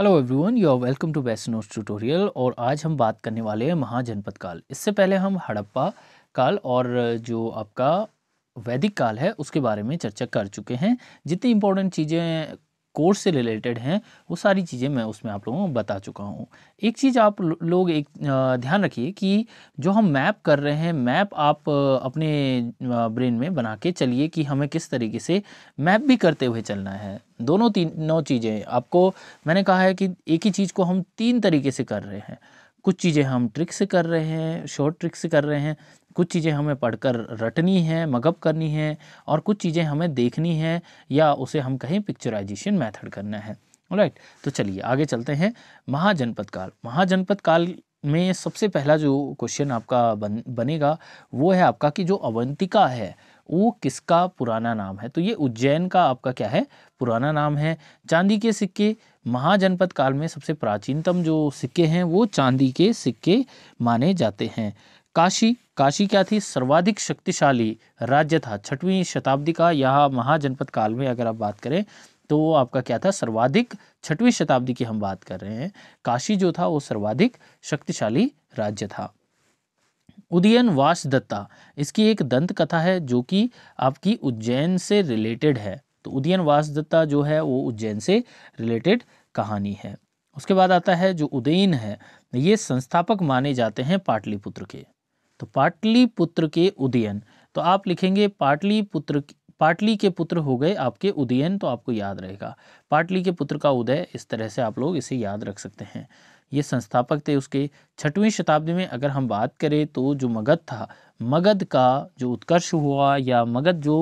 hello everyone you are welcome to best notes tutorial और आज हम बात करने वाले हैं महाजनपद काल इससे पहले हम हड़प्पा काल और जो आपका वैदिक काल है उसके बारे में चर्चा कर चुके हैं जितनी इंपॉर्टेंट चीज़ें कोर्स से रिलेटेड हैं वो सारी चीज़ें मैं उसमें आप लोगों को बता चुका हूँ एक चीज़ आप लोग एक ध्यान रखिए कि जो हम मैप कर रहे हैं मैप आप अपने ब्रेन में बना के चलिए कि हमें किस तरीके से मैप भी करते हुए चलना है दोनों तीन नौ चीज़ें आपको मैंने कहा है कि एक ही चीज़ को हम तीन तरीके से कर रहे हैं कुछ चीज़ें हम ट्रिक से कर रहे हैं शॉर्ट ट्रिक से कर रहे हैं कुछ चीज़ें हमें पढ़कर रटनी है मगअप करनी है और कुछ चीज़ें हमें देखनी है या उसे हम कहें पिक्चराइजेशन मेथड करना है राइट तो चलिए आगे चलते हैं महाजनपद काल महाजनपद काल में सबसे पहला जो क्वेश्चन आपका बन बनेगा वो है आपका कि जो अवंतिका है वो किसका पुराना नाम है तो ये उज्जैन का आपका क्या है पुराना नाम है चांदी के सिक्के महाजनपद काल में सबसे प्राचीनतम जो सिक्के हैं वो चांदी के सिक्के माने जाते हैं काशी काशी क्या थी सर्वाधिक शक्तिशाली राज्य था छठवीं शताब्दी का यह महाजनपद काल में अगर आप बात करें तो आपका क्या था सर्वाधिक छठवीं शताब्दी की हम बात कर रहे हैं काशी जो था वो सर्वाधिक शक्तिशाली राज्य था उदयन वासदत्ता इसकी एक दंत कथा है जो कि आपकी उज्जैन से रिलेटेड है तो उदयन वासदत्ता जो है वो उज्जैन से रिलेटेड कहानी है उसके बाद आता है जो उदयन है ये संस्थापक माने जाते हैं पाटलिपुत्र के तो पाटलिपुत्र के उदयन तो आप लिखेंगे पाटलिपुत्र पाटली के पुत्र हो गए आपके उदयन तो आपको याद रहेगा पाटली के पुत्र का उदय इस तरह से आप लोग इसे याद रख सकते हैं ये संस्थापक थे उसके छठवीं शताब्दी में अगर हम बात करें तो जो मगध था मगध का जो उत्कर्ष हुआ या मगध जो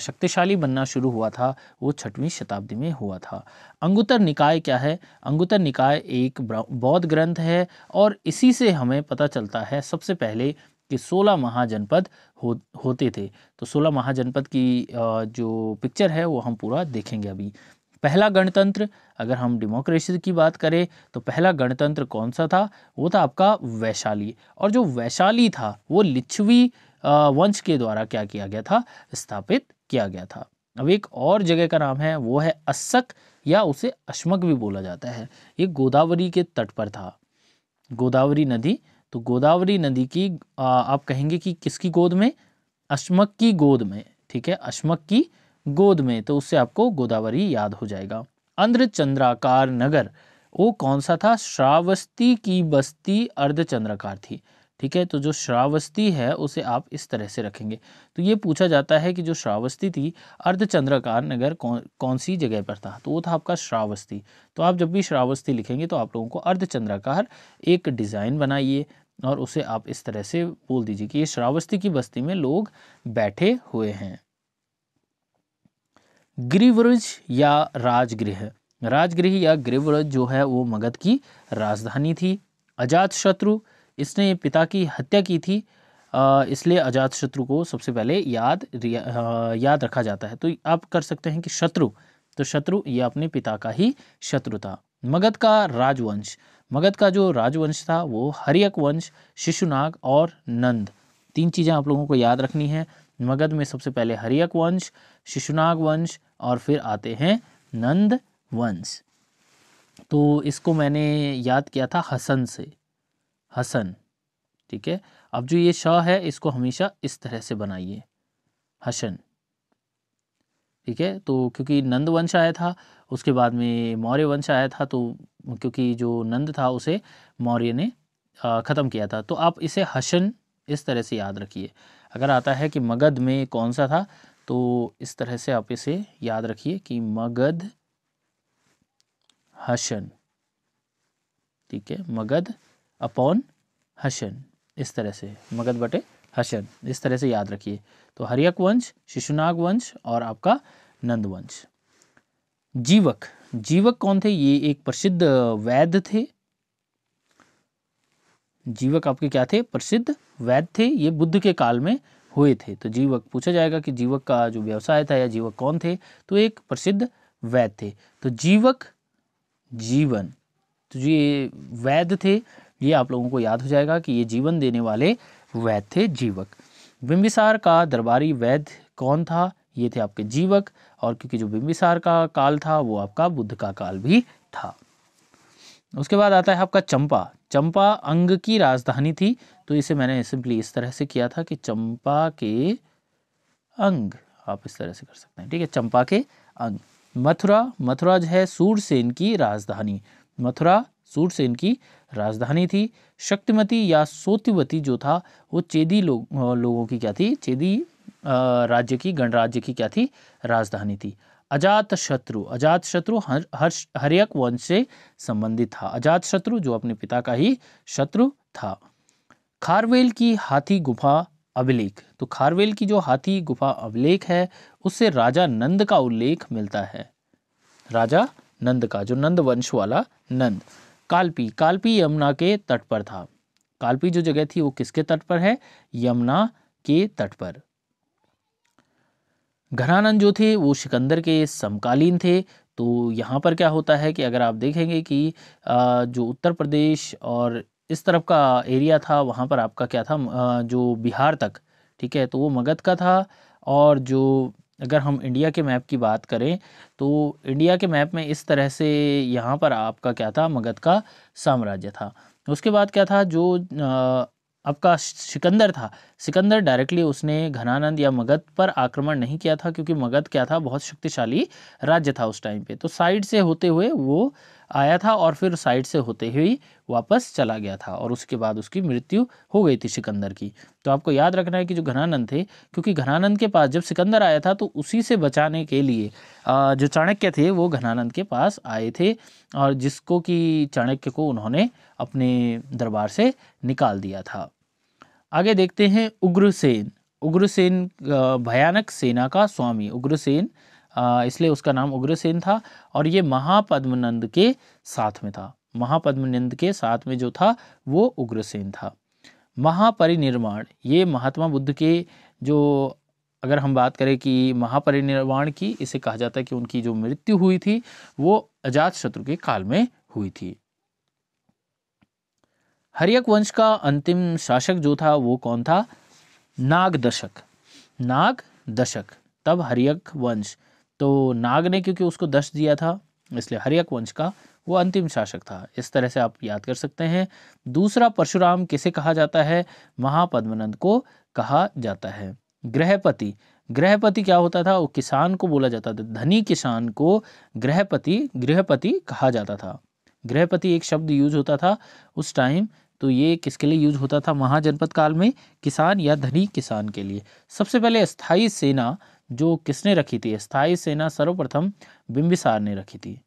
शक्तिशाली बनना शुरू हुआ था वो छठवीं शताब्दी में हुआ था अंगुतर निकाय क्या है अंगुतर निकाय एक बौद्ध ग्रंथ है और इसी से हमें पता चलता है सबसे पहले कि 16 महाजनपद हो होते थे तो 16 महाजनपद की जो पिक्चर है वो हम पूरा देखेंगे अभी पहला गणतंत्र अगर हम डेमोक्रेसी की बात करें तो पहला गणतंत्र कौन सा था वो था आपका वैशाली और जो वैशाली था वो लिच्छवी वंश के द्वारा क्या किया गया था स्थापित किया गया था अब एक और जगह का नाम है वो है अस्सक या उसे अश्मक भी बोला जाता है ये गोदावरी के तट पर था गोदावरी नदी तो गोदावरी नदी की आप कहेंगे कि किसकी गोद में अश्मक की गोद में ठीक है अश्मक की गोद में तो उससे आपको गोदावरी याद हो जाएगा चंद्राकार नगर वो कौन सा था श्रावस्ती की बस्ती अर्धचंद्राकार थी ठीक है तो जो श्रावस्ती है उसे आप इस तरह से रखेंगे तो ये पूछा जाता है कि जो श्रावस्ती थी अर्धचंद्रकार नगर कौन कौन सी जगह पर था तो वो था आपका श्रावस्ती तो आप जब भी श्रावस्ती लिखेंगे तो आप लोगों को अर्धचंद्रकार एक डिज़ाइन बनाइए और उसे आप इस तरह से बोल दीजिए कि ये श्रावस्ती की बस्ती में लोग बैठे हुए हैं गृहवृज या राजगृह राजगृह या गृहवृज जो है वो मगध की राजधानी थी अजात शत्रु इसने पिता की हत्या की थी इसलिए अजात शत्रु को सबसे पहले याद याद रखा जाता है तो आप कर सकते हैं कि शत्रु तो शत्रु ये अपने पिता का ही शत्रु था मगध का राजवंश मगध का जो राजवंश था वो हरियक वंश शिशुनाग और नंद तीन चीज़ें आप लोगों को याद रखनी है मगध में सबसे पहले हरियक वंश शिशुनाग वंश और फिर आते हैं नंद वंश तो इसको मैंने याद किया था हसन से हसन ठीक है अब जो ये शाह है इसको हमेशा इस तरह से बनाइए हसन ठीक है तो क्योंकि नंद वंश आया था उसके बाद में मौर्य वंश आया था तो क्योंकि जो नंद था उसे मौर्य ने ख़त्म किया था तो आप इसे हसन इस तरह से याद रखिए अगर आता है कि मगध में कौन सा था तो इस तरह से आप इसे याद रखिए कि मगध हसन ठीक है मगध अपॉन हसन इस तरह से मगध बटे हसन इस तरह से याद रखिए तो हरियक वंश शिशुनाग वंश और आपका नंद वंश जीवक जीवक कौन थे ये एक प्रसिद्ध वैद्य थे जीवक आपके क्या थे प्रसिद्ध वैद्य थे ये बुद्ध के काल में हुए थे तो जीवक पूछा जाएगा कि जीवक का जो व्यवसाय था या जीवक कौन थे तो एक प्रसिद्ध वैद्य थे तो जीवक जीवन तो ये वैद्य थे ये आप लोगों को याद हो जाएगा कि ये जीवन देने वाले वैद्य थे जीवक बिंबिसार का दरबारी वैद्य कौन था ये थे आपके जीवक और क्योंकि जो बिंबिसार का काल था वो आपका बुद्ध का काल भी था उसके बाद आता है आपका चंपा चंपा अंग की राजधानी थी तो इसे मैंने सिंपली इस तरह से किया था कि चंपा के अंग आप इस तरह से कर सकते हैं ठीक है चंपा के अंग मथुरा मथुरा जो है सूरसेन की राजधानी मथुरा सूरसेन की राजधानी थी शक्तिमती या सोतिवती जो था वो चेदी लो, लोगों की क्या थी चेदी राज्य की गणराज्य की क्या थी राजधानी थी अजात शत्रु अजात शत्रु हर, हरियक वंश से संबंधित था अजात शत्रु जो अपने पिता का ही शत्रु था खारवेल की हाथी गुफा अभिलेख तो खारवेल की जो हाथी गुफा अभिलेख है उससे राजा नंद का उल्लेख मिलता है राजा नंद का जो नंद वंश वाला नंद कालपी कालपी यमुना के तट पर था कालपी जो जगह थी वो किसके तट पर है यमुना के तट पर घरानंद जो थे वो सिकंदर के समकालीन थे तो यहाँ पर क्या होता है कि अगर आप देखेंगे कि जो उत्तर प्रदेश और इस तरफ का एरिया था वहाँ पर आपका क्या था जो बिहार तक ठीक है तो वो मगध का था और जो अगर हम इंडिया के मैप की बात करें तो इंडिया के मैप में इस तरह से यहाँ पर आपका क्या था मगध का साम्राज्य था उसके बाद क्या था जो आपका सिकंदर था सिकंदर डायरेक्टली उसने घनानंद या मगध पर आक्रमण नहीं किया था क्योंकि मगध क्या था बहुत शक्तिशाली राज्य था उस टाइम पे तो साइड से होते हुए वो आया था और फिर साइड से होते हुए वापस चला गया था और उसके बाद उसकी मृत्यु हो गई थी सिकंदर की तो आपको याद रखना है कि जो घनानंद थे क्योंकि घनानंद के पास जब सिकंदर आया था तो उसी से बचाने के लिए जो चाणक्य थे वो घनानंद के पास आए थे और जिसको कि चाणक्य को उन्होंने अपने दरबार से निकाल दिया था आगे देखते हैं उग्रसेन उग्रसेन भयानक सेना का स्वामी उग्रसेन इसलिए उसका नाम उग्रसेन था और ये महापद्मनंद के साथ में था महापद्मनंद के साथ में जो था वो उग्रसेन था महापरिनिर्वाण ये महात्मा बुद्ध के जो अगर हम बात करें कि महापरिनिर्वाण की इसे कहा जाता है कि उनकी जो मृत्यु हुई थी वो अजात शत्रु के काल में हुई थी हरियक वंश का अंतिम शासक जो था वो कौन था नाग दशक नाग दशक तब हरियक वंश तो नाग ने क्योंकि उसको दश दिया था इसलिए हरियक वंश का वो अंतिम शासक था इस तरह से आप याद कर सकते हैं दूसरा परशुराम किसे कहा जाता है महापद्मनंद को कहा जाता है ग्रहपति ग्रहपति क्या होता था वो किसान को बोला जाता था धनी किसान को ग्रहपति गृहपति कहा जाता था गृहपति एक शब्द यूज होता था उस टाइम तो ये किसके लिए यूज होता था महाजनपद काल में किसान या धनी किसान के लिए सबसे पहले स्थायी सेना जो किसने रखी थी स्थायी सेना सर्वप्रथम बिंबिसार ने रखी थी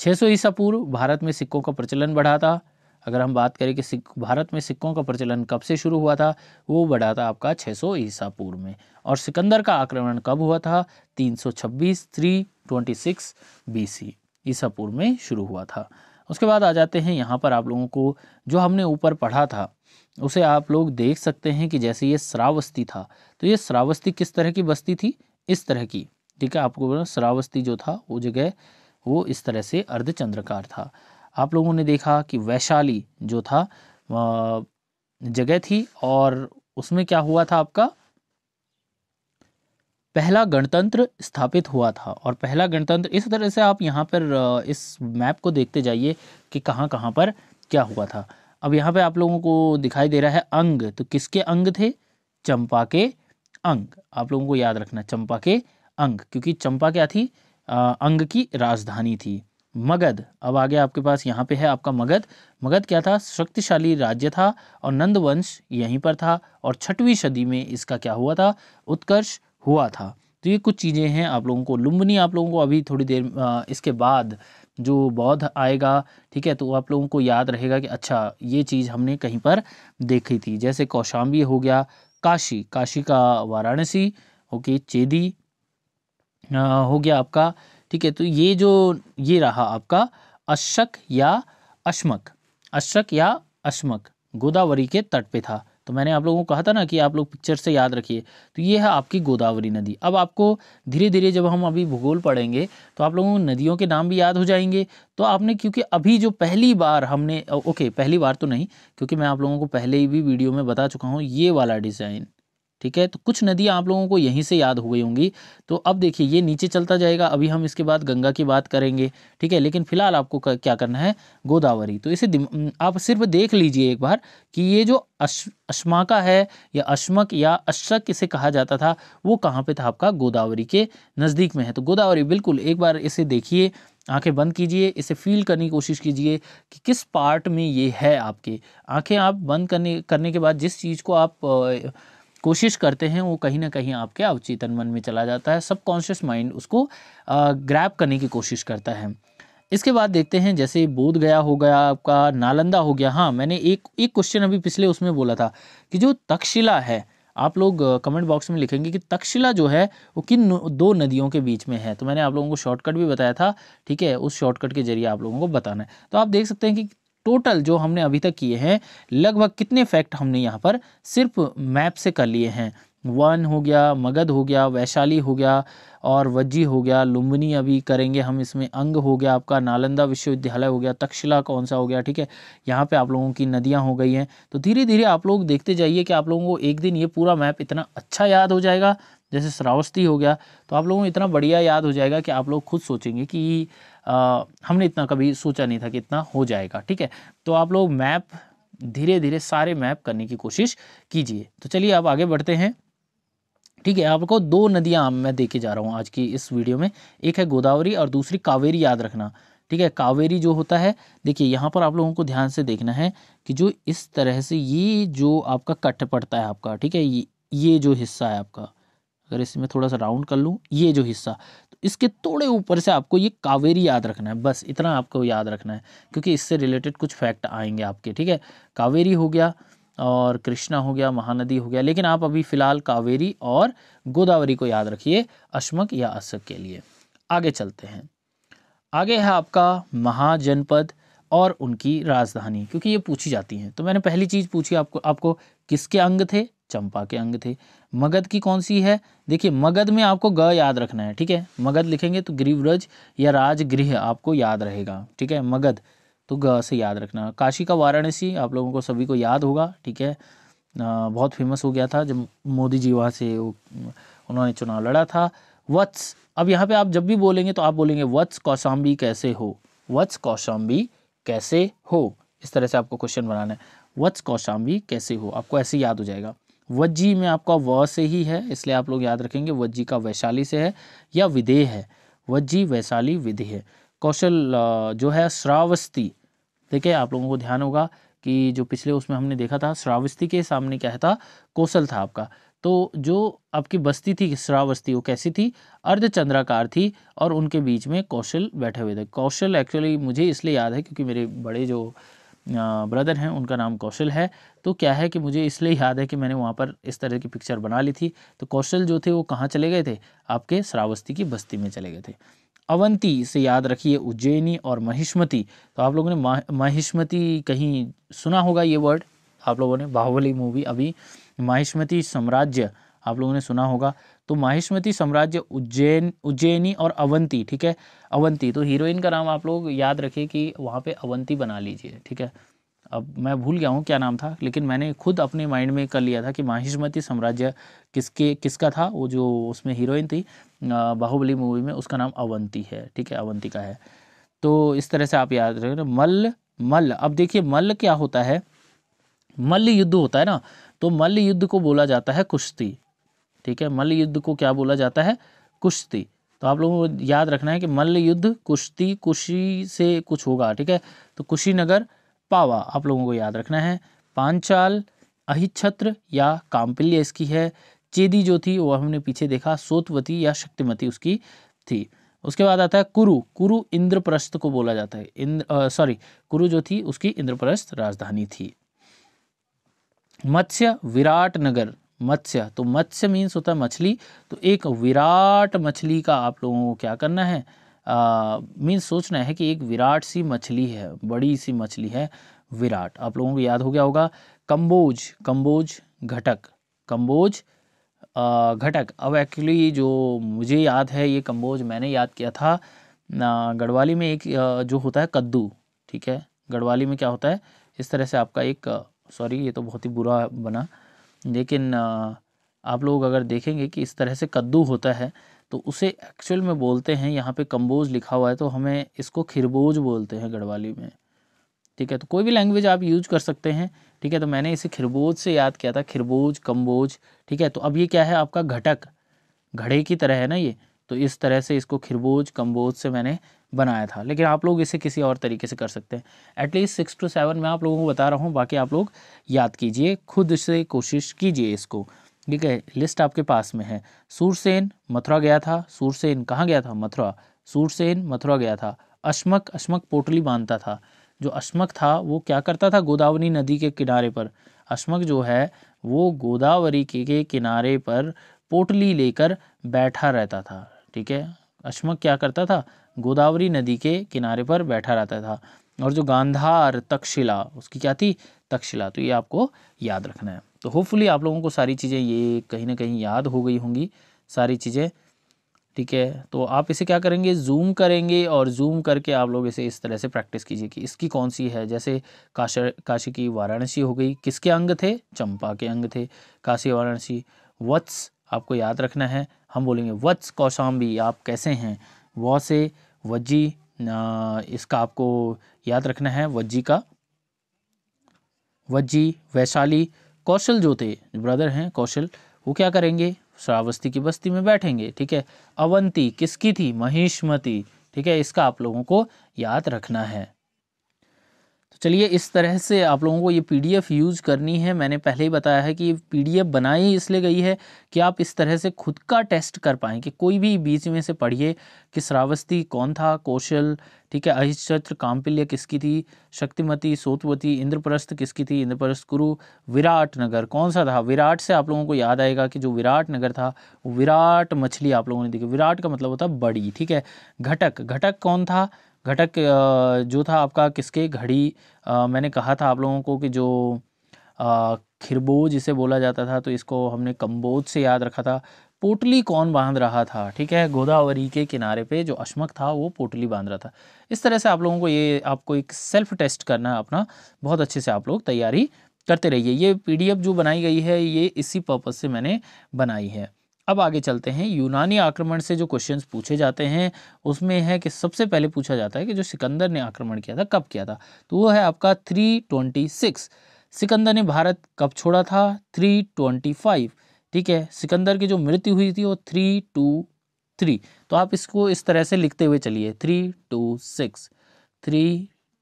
600 ईसा पूर्व भारत में सिक्कों का प्रचलन बढ़ा था अगर हम बात करें कि भारत में सिक्कों का प्रचलन कब से शुरू हुआ था वो बढ़ा था आपका 600 ईसा पूर्व में और सिकंदर का आक्रमण कब हुआ था 326 326 बीसी ईसा पूर्व में शुरू हुआ था उसके बाद आ जाते हैं यहाँ पर आप लोगों को जो हमने ऊपर पढ़ा था उसे आप लोग देख सकते हैं कि जैसे ये श्रावस्ती था तो ये श्रावस्ती किस तरह की बस्ती थी इस तरह की ठीक है आपको बोला श्रावस्ती जो था वो जगह वो इस तरह से अर्धचंद्रकार था आप लोगों ने देखा कि वैशाली जो था जगह थी और उसमें क्या हुआ था आपका पहला गणतंत्र स्थापित हुआ था और पहला गणतंत्र इस तरह से आप यहाँ पर इस मैप को देखते जाइए कि कहाँ कहाँ पर क्या हुआ था अब यहाँ पे आप लोगों को दिखाई दे रहा है अंग तो किसके अंग थे चंपा के अंग आप लोगों को याद रखना चंपा के अंग क्योंकि चंपा क्या थी आ, अंग की राजधानी थी मगध अब आगे आपके पास यहाँ पे है आपका मगध मगध क्या था शक्तिशाली राज्य था और नंदवंश यहीं पर था और छठवीं सदी में इसका क्या हुआ था उत्कर्ष हुआ था तो ये कुछ चीज़ें हैं आप लोगों को लुम्बनी आप लोगों को अभी थोड़ी देर इसके बाद जो बौद्ध आएगा ठीक है तो आप लोगों को याद रहेगा कि अच्छा ये चीज़ हमने कहीं पर देखी थी जैसे कौशाम्बी हो गया काशी काशी का वाराणसी ओके चेदी आ, हो गया आपका ठीक है तो ये जो ये रहा आपका अशक या अशमक अशक या अशमक गोदावरी के तट पे था तो मैंने आप लोगों को कहा था ना कि आप लोग पिक्चर से याद रखिए तो ये है आपकी गोदावरी नदी अब आपको धीरे धीरे जब हम अभी भूगोल पढ़ेंगे तो आप लोगों को नदियों के नाम भी याद हो जाएंगे तो आपने क्योंकि अभी जो पहली बार हमने ओके पहली बार तो नहीं क्योंकि मैं आप लोगों को पहले ही भी वीडियो में बता चुका हूँ ये वाला डिज़ाइन ठीक है तो कुछ नदियाँ आप लोगों को यहीं से याद हो गई होंगी तो अब देखिए ये नीचे चलता जाएगा अभी हम इसके बाद गंगा की बात करेंगे ठीक है लेकिन फिलहाल आपको क्या करना है गोदावरी तो इसे आप सिर्फ देख लीजिए एक बार कि ये जो अश अश्माका है या अश्मक या अशक इसे कहा जाता था वो कहाँ पे था आपका गोदावरी के नज़दीक में है तो गोदावरी बिल्कुल एक बार इसे देखिए आंखें बंद कीजिए इसे फील करने की कोशिश कीजिए कि किस पार्ट में ये है आपके आंखें आप बंद करने करने के बाद जिस चीज़ को आप कोशिश करते हैं वो कहीं ना कहीं आपके अवचेतन मन में चला जाता है सबकॉन्शियस माइंड उसको ग्रैप करने की कोशिश करता है इसके बाद देखते हैं जैसे बोध गया हो गया आपका नालंदा हो गया हाँ मैंने एक एक क्वेश्चन अभी पिछले उसमें बोला था कि जो तक्षशिला है आप लोग कमेंट बॉक्स में लिखेंगे कि तक्षशिला जो है वो किन दो नदियों के बीच में है तो मैंने आप लोगों को शॉर्टकट भी बताया था ठीक है उस शॉर्टकट के जरिए आप लोगों को बताना है तो आप देख सकते हैं कि टोटल जो हमने अभी तक किए हैं लगभग कितने फैक्ट हमने यहाँ पर सिर्फ मैप से कर लिए हैं वन हो गया मगध हो गया वैशाली हो गया और वज्जी हो गया लुम्बनी अभी करेंगे हम इसमें अंग हो गया आपका नालंदा विश्वविद्यालय हो गया तक्षशिला कौन सा हो गया ठीक है यहाँ पे आप लोगों की नदियाँ हो गई हैं तो धीरे धीरे आप लोग देखते जाइए कि आप लोगों को एक दिन ये पूरा मैप इतना अच्छा याद हो जाएगा जैसे श्रावस्ती हो गया तो आप लोगों को इतना बढ़िया याद हो जाएगा कि आप लोग खुद सोचेंगे कि हमने इतना कभी सोचा नहीं था कि इतना हो जाएगा ठीक है तो आप लोग मैप धीरे धीरे सारे मैप करने की कोशिश कीजिए तो चलिए आप आगे बढ़ते हैं ठीक है आपको दो नदियाँ मैं दे जा रहा हूँ आज की इस वीडियो में एक है गोदावरी और दूसरी कावेरी याद रखना ठीक है कावेरी जो होता है देखिए यहाँ पर आप लोगों को ध्यान से देखना है कि जो इस तरह से ये जो आपका कट पड़ता है आपका ठीक है ये ये जो हिस्सा है आपका अगर इसमें थोड़ा सा राउंड कर लूँ ये जो हिस्सा इसके थोड़े ऊपर से आपको ये कावेरी याद रखना है बस इतना आपको याद रखना है क्योंकि इससे रिलेटेड कुछ फैक्ट आएंगे आपके ठीक है कावेरी हो गया और कृष्णा हो गया महानदी हो गया लेकिन आप अभी फ़िलहाल कावेरी और गोदावरी को याद रखिए अश्मक या अशक के लिए आगे चलते हैं आगे है आपका महाजनपद और उनकी राजधानी क्योंकि ये पूछी जाती हैं तो मैंने पहली चीज़ पूछी आपको आपको किसके अंग थे चंपा के अंग थे मगध की कौन सी है देखिए मगध में आपको ग याद रखना है ठीक है मगध लिखेंगे तो ग्रीवरज या राजगृह आपको याद रहेगा ठीक है मगध तो ग से याद रखना काशी का वाराणसी आप लोगों को सभी को याद होगा ठीक है आ, बहुत फेमस हो गया था जब मोदी जी वहाँ से उन्होंने चुनाव लड़ा था वत्स अब यहाँ पे आप जब भी बोलेंगे तो आप बोलेंगे वत्स कौशाम्बी कैसे हो वत्स कौशाम्बी कैसे हो इस तरह से आपको क्वेश्चन बनाना है वत्स कौशाम्बी कैसे हो आपको ऐसे याद हो जाएगा वज्जी में आपका व से ही है इसलिए आप लोग याद रखेंगे वज्जी का वैशाली से है या विधेय है वज्जी वैशाली विधेय कौशल जो है श्रावस्ती देखिए आप लोगों को ध्यान होगा कि जो पिछले उसमें हमने देखा था श्रावस्ती के सामने क्या था कौशल था आपका तो जो आपकी बस्ती थी श्रावस्ती वो कैसी थी अर्धचंद्राकार थी और उनके बीच में कौशल बैठे हुए थे कौशल एक्चुअली मुझे इसलिए याद है क्योंकि मेरे बड़े जो ब्रदर हैं उनका नाम कौशल है तो क्या है कि मुझे इसलिए याद है कि मैंने वहाँ पर इस तरह की पिक्चर बना ली थी तो कौशल जो थे वो कहाँ चले गए थे आपके श्रावस्ती की बस्ती में चले गए थे अवंती से याद रखिए उज्जैनी और महिष्मती तो आप लोगों ने महिष्मती कहीं सुना होगा ये वर्ड आप लोगों ने बाहुबली मूवी अभी महिष्मती साम्राज्य आप लोगों ने सुना होगा तो माहिष्मती साम्राज्य उज्जैन उज्जैनी और अवंती ठीक है अवंती तो हीरोइन का नाम आप लोग याद रखिए कि वहाँ पे अवंती बना लीजिए ठीक है अब मैं भूल गया हूँ क्या नाम था लेकिन मैंने खुद अपने माइंड में कर लिया था कि माहिष्मती साम्राज्य किसके किसका था वो जो उसमें हीरोइन थी बाहुबली मूवी में उसका नाम अवंती है ठीक है अवंती का है तो इस तरह से आप याद रखें मल्ल मल्ल अब देखिए मल्ल क्या होता है मल्ल युद्ध होता है ना तो मल्ल युद्ध को बोला जाता है कुश्ती ठीक है मल्ल युद्ध को क्या बोला जाता है कुश्ती तो आप लोगों को याद रखना है कि मल्ल युद्ध कुश्ती कुशी से कुछ होगा ठीक है तो कुशीनगर पावा आप लोगों को याद रखना है पांचाल अहिछत्र या काम्पिल्य इसकी है चेदी जो थी वो हमने पीछे देखा सोतवती या शक्तिमती उसकी थी उसके बाद आता है कुरु कुरु इंद्रप्रस्थ को बोला जाता है इंद्र सॉरी कुरु जो थी उसकी इंद्रप्रस्थ राजधानी थी मत्स्य विराट नगर मत्स्य तो मत्स्य मीन्स होता है मछली तो एक विराट मछली का आप लोगों को क्या करना है मीन्स सोचना है कि एक विराट सी मछली है बड़ी सी मछली है विराट आप लोगों को याद हो गया होगा कम्बोज कम्बोज घटक कम्बोज घटक अब एक्चुअली जो मुझे याद है ये कम्बोज मैंने याद किया था गढ़वाली में एक जो होता है कद्दू ठीक है गढ़वाली में क्या होता है इस तरह से आपका एक सॉरी ये तो बहुत ही बुरा बना लेकिन आप लोग अगर देखेंगे कि इस तरह से कद्दू होता है तो उसे एक्चुअल में बोलते हैं यहाँ पे कम्बोज लिखा हुआ है तो हमें इसको खिरबोज बोलते हैं गढ़वाली में ठीक है तो कोई भी लैंग्वेज आप यूज कर सकते हैं ठीक है तो मैंने इसे खिरबोज से याद किया था खिरबोज कम्बोज ठीक है तो अब ये क्या है आपका घटक घड़े की तरह है ना ये तो इस तरह से इसको खिरबोज कम्बोज से मैंने बनाया था लेकिन आप लोग इसे किसी और तरीके से कर सकते हैं एटलीस्ट सिक्स टू सेवन मैं आप लोगों को बता रहा हूँ बाकी आप लोग याद कीजिए खुद से कोशिश कीजिए इसको ठीक है लिस्ट आपके पास में है सूरसेन मथुरा गया था सूरसेन कहाँ गया था मथुरा सूरसेन मथुरा गया था अशमक अशमक पोटली बांधता था जो अशमक था वो क्या करता था गोदावरी नदी के किनारे पर अशमक जो है वो गोदावरी के किनारे पर पोटली लेकर बैठा रहता था ठीक है अश्मक क्या करता था गोदावरी नदी के किनारे पर बैठा रहता था और जो गांधार तक्षशिला उसकी क्या थी तक्षशिला तो ये आपको याद रखना है तो होपफुली आप लोगों को सारी चीज़ें ये कहीं ना कहीं याद हो गई होंगी सारी चीज़ें ठीक है तो आप इसे क्या करेंगे जूम करेंगे और जूम करके आप लोग इसे इस तरह से प्रैक्टिस कीजिए कि इसकी कौन सी है जैसे काशी काशी की वाराणसी हो गई किसके अंग थे चंपा के अंग थे काशी वाराणसी वत्स आपको याद रखना है हम बोलेंगे वत्स कौशाम्बी आप कैसे हैं व से वजी इसका आपको याद रखना है वजी का वजी वैशाली कौशल जो थे ब्रदर हैं कौशल वो क्या करेंगे श्रावस्ती की बस्ती में बैठेंगे ठीक है अवंती किसकी थी महेशमती ठीक है इसका आप लोगों को याद रखना है चलिए इस तरह से आप लोगों को ये पीडीएफ यूज़ करनी है मैंने पहले ही बताया है कि पीडीएफ बनाई इसलिए गई है कि आप इस तरह से खुद का टेस्ट कर पाएँ कि कोई भी बीच में से पढ़िए कि श्रावस्ती कौन था कौशल ठीक है अहिश्चत्र काम्पिल्य किसकी थी शक्तिमती सोतवती इंद्रप्रस्थ किसकी थी इंद्रप्रस्थ कुरु विराट नगर कौन सा था विराट से आप लोगों को याद आएगा कि जो विराट नगर था वो विराट मछली आप लोगों ने देखी विराट का मतलब होता बड़ी ठीक है घटक घटक कौन था घटक जो था आपका किसके घड़ी मैंने कहा था आप लोगों को कि जो खिरबो जिसे बोला जाता था तो इसको हमने कम्बोज से याद रखा था पोटली कौन बांध रहा था ठीक है गोदावरी के किनारे पे जो अशमक था वो पोटली बांध रहा था इस तरह से आप लोगों को ये आपको एक सेल्फ टेस्ट करना है अपना बहुत अच्छे से आप लोग तैयारी करते रहिए ये पीडीएफ जो बनाई गई है ये इसी पर्पज़ से मैंने बनाई है अब आगे चलते हैं यूनानी आक्रमण से जो क्वेश्चंस पूछे जाते हैं उसमें है कि सबसे पहले पूछा जाता है कि जो सिकंदर ने आक्रमण किया था कब किया था तो वो है आपका थ्री ट्वेंटी सिक्स सिकंदर ने भारत कब छोड़ा था थ्री ट्वेंटी फाइव ठीक है सिकंदर की जो मृत्यु हुई थी वो थ्री टू थ्री तो आप इसको इस तरह से लिखते हुए चलिए three two six three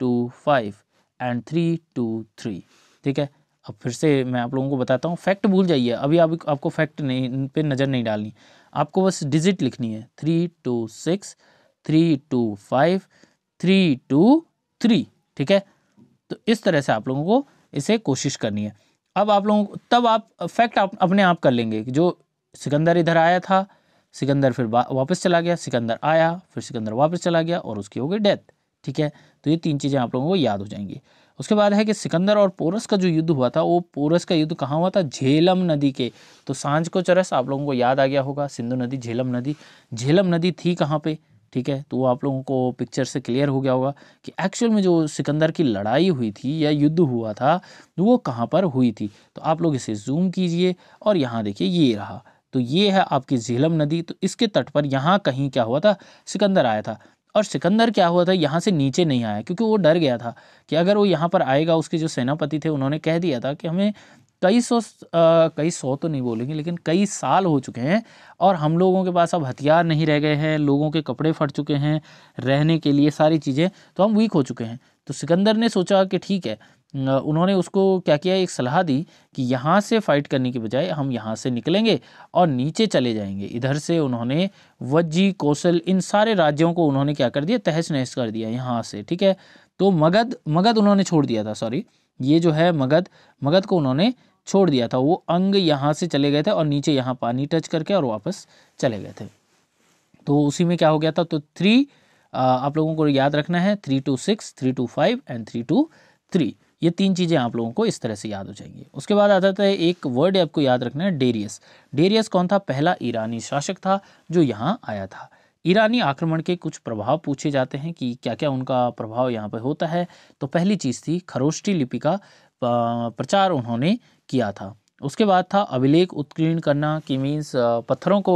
two five and three two three ठीक है अब फिर से मैं आप लोगों को बताता हूँ फैक्ट भूल जाइए अभी आप, आपको फैक्ट नहीं पे नज़र नहीं डालनी आपको बस डिजिट लिखनी है three two six three two five three two three ठीक है तो इस तरह से आप लोगों को इसे कोशिश करनी है अब आप लोगों को तब आप फैक्ट आप अपने आप कर लेंगे जो सिकंदर इधर आया था सिकंदर फिर वापस चला गया सिकंदर आया फिर सिकंदर वापस चला गया और उसकी हो गई डेथ ठीक है तो ये तीन चीज़ें आप लोगों को याद हो जाएंगी उसके बाद है कि सिकंदर और पोरस का जो युद्ध हुआ था वो पोरस का युद्ध कहाँ हुआ था झेलम नदी के तो सांझ को चरस आप लोगों को याद आ गया होगा सिंधु नदी झेलम नदी झेलम नदी थी कहाँ पे ठीक है तो वो आप लोगों को पिक्चर से क्लियर हो गया होगा कि एक्चुअल में जो सिकंदर की लड़ाई हुई थी या युद्ध हुआ था तो वो कहाँ पर हुई थी तो आप लोग इसे जूम कीजिए और यहाँ देखिए ये रहा तो ये है आपकी झेलम नदी तो इसके तट पर यहाँ कहीं क्या हुआ था सिकंदर आया था और सिकंदर क्या हुआ था यहाँ से नीचे नहीं आया क्योंकि वो डर गया था कि अगर वो यहाँ पर आएगा उसके जो सेनापति थे उन्होंने कह दिया था कि हमें कई सौ कई सौ तो नहीं बोलेंगे लेकिन कई साल हो चुके हैं और हम लोगों के पास अब हथियार नहीं रह गए हैं लोगों के कपड़े फट चुके हैं रहने के लिए सारी चीज़ें तो हम वीक हो चुके हैं तो सिकंदर ने सोचा कि ठीक है उन्होंने उसको क्या किया एक सलाह दी कि यहाँ से फाइट करने की बजाय हम यहाँ से निकलेंगे और नीचे चले जाएंगे इधर से उन्होंने वज्जी कौशल इन सारे राज्यों को उन्होंने क्या कर दिया तहस नहस कर दिया यहाँ से ठीक है तो मगध मगध उन्होंने छोड़ दिया था सॉरी ये जो है मगध मगध को उन्होंने छोड़ दिया था वो अंग यहाँ से चले गए थे और नीचे यहाँ पानी टच करके और वापस चले गए थे तो उसी में क्या हो गया था तो थ्री आप लोगों को याद रखना है three two six three two five and three two three ये तीन चीज़ें आप लोगों को इस तरह से याद हो जाएंगी उसके बाद आता था एक वर्ड आपको याद रखना है डेरियस डेरियस कौन था पहला ईरानी शासक था जो यहाँ आया था ईरानी आक्रमण के कुछ प्रभाव पूछे जाते हैं कि क्या क्या उनका प्रभाव यहाँ पर होता है तो पहली चीज़ थी खरोष्टी लिपि का प्रचार उन्होंने किया था उसके बाद था अभिलेख उत्कीर्ण करना कि मीन्स पत्थरों को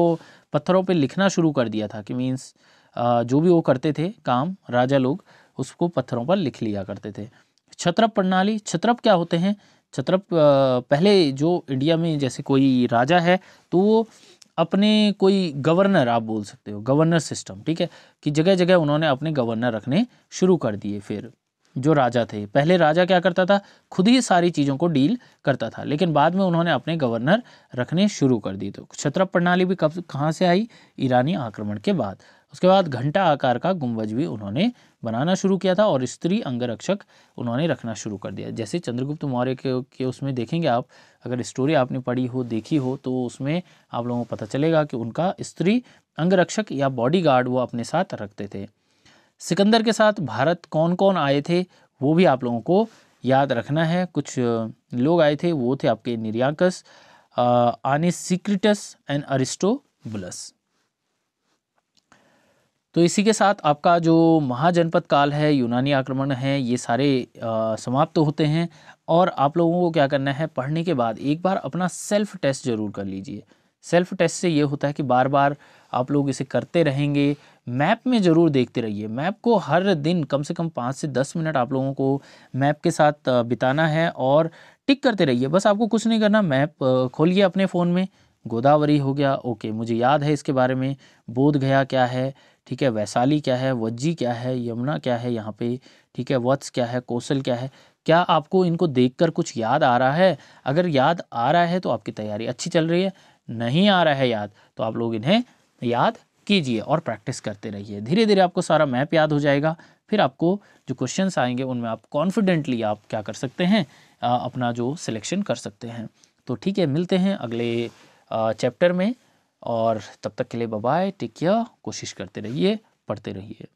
पत्थरों पे लिखना शुरू कर दिया था कि मीन्स जो भी वो करते थे काम राजा लोग उसको पत्थरों पर लिख लिया करते थे छत्रप प्रणाली छत्रप क्या होते हैं छत्रप पहले जो इंडिया में जैसे कोई राजा है तो वो अपने कोई गवर्नर आप बोल सकते हो गवर्नर सिस्टम ठीक है कि जगह जगह उन्होंने अपने गवर्नर रखने शुरू कर दिए फिर जो राजा थे पहले राजा क्या करता था खुद ही सारी चीज़ों को डील करता था लेकिन बाद में उन्होंने अपने गवर्नर रखने शुरू कर दिए तो छत्रप प्रणाली भी कब कहाँ से आई ईरानी आक्रमण के बाद उसके बाद घंटा आकार का गुम्बज भी उन्होंने बनाना शुरू किया था और स्त्री अंगरक्षक उन्होंने रखना शुरू कर दिया जैसे चंद्रगुप्त मौर्य के, के उसमें देखेंगे आप अगर स्टोरी आपने पढ़ी हो देखी हो तो उसमें आप लोगों को पता चलेगा कि उनका स्त्री अंगरक्षक या बॉडी वो अपने साथ रखते थे सिकंदर के साथ भारत कौन कौन आए थे वो भी आप लोगों को याद रखना है कुछ लोग आए थे वो थे आपके निर्याकस सिक्रिटस एंड अरिस्टोबुलस तो इसी के साथ आपका जो महाजनपद काल है यूनानी आक्रमण है ये सारे समाप्त तो होते हैं और आप लोगों को क्या करना है पढ़ने के बाद एक बार अपना सेल्फ टेस्ट ज़रूर कर लीजिए सेल्फ टेस्ट से ये होता है कि बार बार आप लोग इसे करते रहेंगे मैप में ज़रूर देखते रहिए मैप को हर दिन कम से कम पाँच से दस मिनट आप लोगों को मैप के साथ बिताना है और टिक करते रहिए बस आपको कुछ नहीं करना मैप खोलिए अपने फ़ोन में गोदावरी हो गया ओके मुझे याद है इसके बारे में बोध गया क्या है ठीक है वैशाली क्या है वज्जी क्या है यमुना क्या है यहाँ पे ठीक है वत्स क्या है कौशल क्या है क्या आपको इनको देखकर कुछ याद आ रहा है अगर याद आ रहा है तो आपकी तैयारी अच्छी चल रही है नहीं आ रहा है याद तो आप लोग इन्हें याद कीजिए और प्रैक्टिस करते रहिए धीरे धीरे आपको सारा मैप याद हो जाएगा फिर आपको जो क्वेश्चंस आएंगे उनमें आप कॉन्फिडेंटली आप क्या कर सकते हैं अपना जो सिलेक्शन कर सकते हैं तो ठीक है मिलते हैं अगले चैप्टर में और तब तक के लिए बाय टेक केयर कोशिश करते रहिए पढ़ते रहिए